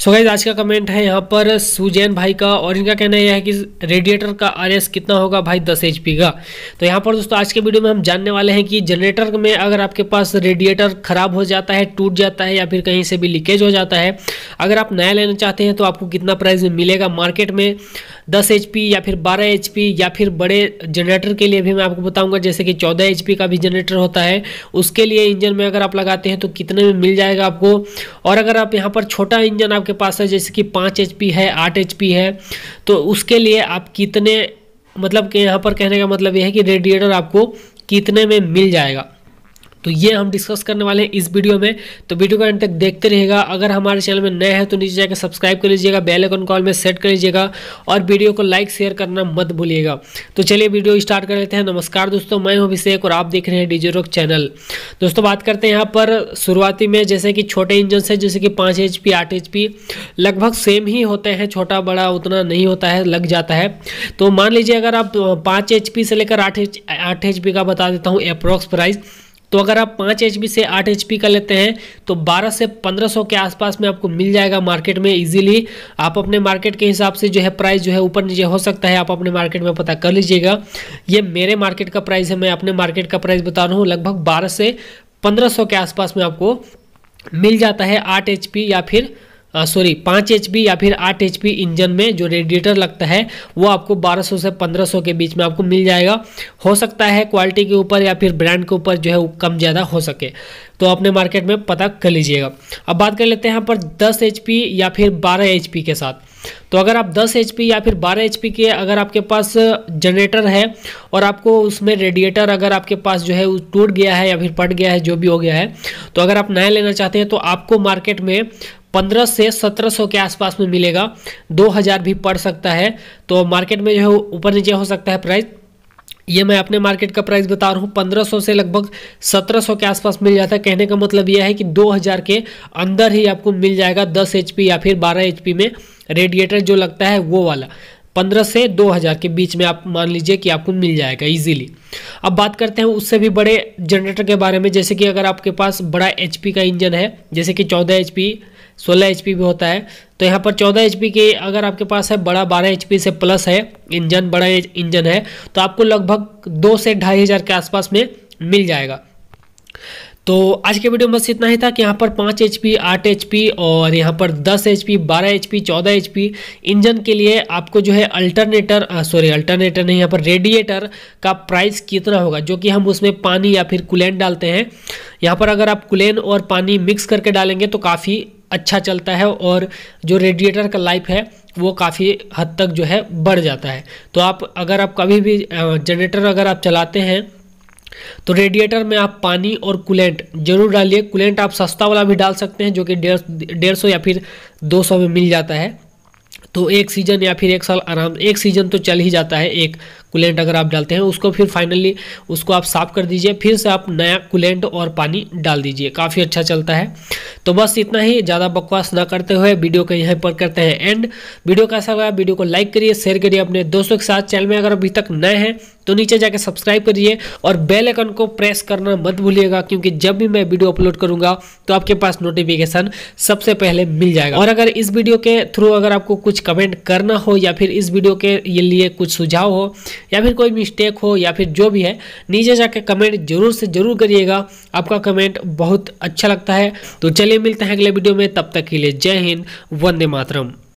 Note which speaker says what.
Speaker 1: so guys आज का comment है यहाँ पर सुजैन भाई का और इनका कहना यह है कि रेडिएटर का एस कितना होगा भाई 10 एच का तो यहाँ पर दोस्तों आज के वीडियो में हम जानने वाले हैं कि जनरेटर में अगर आपके पास रेडिएटर खराब हो जाता है टूट जाता है या फिर कहीं से भी लीकेज हो जाता है अगर आप नया लेना चाहते हैं तो आपको कितना प्राइस मिलेगा मार्केट में दस एच या फिर बारह एच या फिर बड़े जनरेटर के लिए भी मैं आपको बताऊंगा जैसे कि चौदह एच का भी जनरेटर होता है उसके लिए इंजन में अगर आप लगाते हैं तो कितने में मिल जाएगा आपको और अगर आप यहाँ पर छोटा इंजन आपके पास है जैसे कि पाँच एच है आठ एच है तो उसके लिए आप कितने मतलब कि यहाँ पर कहने का मतलब यह है कि रेडिएटर आपको कितने में मिल जाएगा तो ये हम डिस्कस करने वाले हैं इस वीडियो में तो वीडियो का अंत तक देखते रहेगा अगर हमारे चैनल में नए हैं तो नीचे जाकर सब्सक्राइब कर लीजिएगा बेल आइकन कॉल में सेट कर लीजिएगा और वीडियो को लाइक शेयर करना मत भूलिएगा तो चलिए वीडियो स्टार्ट कर लेते हैं नमस्कार दोस्तों मैं हूं अभिषेक और आप देख रहे हैं डीजे रोक चैनल दोस्तों बात करते हैं यहाँ पर शुरुआती में जैसे कि छोटे इंजन से जैसे कि पाँच एच पी आठ एच पी लगभग सेम ही होते हैं छोटा बड़ा उतना नहीं होता है लग जाता है तो मान लीजिए अगर आप पाँच एच पी से लेकर आठ एच आठ एच पी का बता देता हूँ अप्रॉक्स प्राइस तो अगर आप पाँच एच से आठ एच का लेते हैं तो बारह से पंद्रह सौ के आसपास में आपको मिल जाएगा मार्केट में इजीली आप अपने मार्केट के हिसाब से जो है प्राइस जो है ऊपर नीचे हो सकता है आप अपने मार्केट में पता कर लीजिएगा ये मेरे मार्केट का प्राइस है मैं अपने मार्केट का प्राइस बता रहा हूँ लगभग बारह से पंद्रह सौ के आसपास में आपको मिल जाता है आठ एच या फिर सॉरी पाँच एच या फिर आठ एच इंजन में जो रेडिएटर लगता है वो आपको 1200 से 1500 के बीच में आपको मिल जाएगा हो सकता है क्वालिटी के ऊपर या फिर ब्रांड के ऊपर जो है वो कम ज़्यादा हो सके तो अपने मार्केट में पता कर लीजिएगा अब बात कर लेते हैं यहाँ पर दस एच या फिर बारह एच के साथ तो अगर आप 10 एच या फिर 12 एच के अगर आपके पास जनरेटर है और आपको उसमें रेडिएटर अगर आपके पास जो है टूट गया है या फिर पट गया है जो भी हो गया है तो अगर आप नया लेना चाहते हैं तो आपको मार्केट में पंद्रह से सत्रह सौ के आसपास में मिलेगा दो हज़ार भी पड़ सकता है तो मार्केट में जो है ऊपर नीचे हो सकता है प्राइस ये मैं अपने मार्केट का प्राइस बता रहा हूँ 1500 से लगभग 1700 के आसपास मिल जाता है कहने का मतलब यह है कि 2000 के अंदर ही आपको मिल जाएगा 10 एच या फिर 12 एच में रेडिएटर जो लगता है वो वाला 15 से 2000 के बीच में आप मान लीजिए कि आपको मिल जाएगा इजीली अब बात करते हैं उससे भी बड़े जनरेटर के बारे में जैसे कि अगर आपके पास बड़ा एच का इंजन है जैसे कि चौदह एच सोलह एच भी होता है तो यहाँ पर चौदह एच के अगर आपके पास है बड़ा बारह एच से प्लस है इंजन बड़ा इंजन है तो आपको लगभग दो से ढाई हज़ार के आसपास में मिल जाएगा तो आज के वीडियो में बस इतना ही था कि यहाँ पर पाँच एच पी आठ एच पी और यहाँ पर दस एच पी बारह एच पी चौदह एच पी इंजन के लिए आपको जो है अल्टरनेटर सॉरी अल्टरनेटर नहीं यहाँ पर रेडिएटर का प्राइस कितना होगा जो कि हम उसमें पानी या फिर कुलेन डालते हैं यहाँ पर अगर आप कुलेन और पानी मिक्स करके डालेंगे तो काफ़ी अच्छा चलता है और जो रेडिएटर का लाइफ है वो काफ़ी हद तक जो है बढ़ जाता है तो आप अगर आप कभी भी जनरेटर अगर आप चलाते हैं तो रेडिएटर में आप पानी और कूलेंट जरूर डालिए कूलेंट आप सस्ता वाला भी डाल सकते हैं जो कि डेढ़ डेढ़ सौ या फिर दो सौ में मिल जाता है तो एक सीज़न या फिर एक साल आराम एक सीज़न तो चल ही जाता है एक कूलेंट अगर आप डालते हैं उसको फिर फाइनली उसको आप साफ़ कर दीजिए फिर से आप नया कूलेंट और पानी डाल दीजिए काफ़ी अच्छा चलता है तो बस इतना ही ज़्यादा बकवास ना करते हुए वीडियो को यहाँ पर करते हैं एंड वीडियो कैसा लगा वीडियो को लाइक करिए शेयर करिए अपने दोस्तों के साथ चैनल में अगर अभी तक नए हैं तो नीचे जाके सब्सक्राइब करिए और बेल आइकन को प्रेस करना मत भूलिएगा क्योंकि जब भी मैं वीडियो अपलोड करूंगा तो आपके पास नोटिफिकेशन सबसे पहले मिल जाएगा और अगर इस वीडियो के थ्रू अगर आपको कुछ कमेंट करना हो या फिर इस वीडियो के लिए कुछ सुझाव हो या फिर कोई मिस्टेक हो या फिर जो भी है नीचे जाके कमेंट जरूर से जरूर करिएगा आपका कमेंट बहुत अच्छा लगता है तो चलिए मिलते हैं अगले वीडियो में तब तक के लिए जय हिंद वंदे मातरम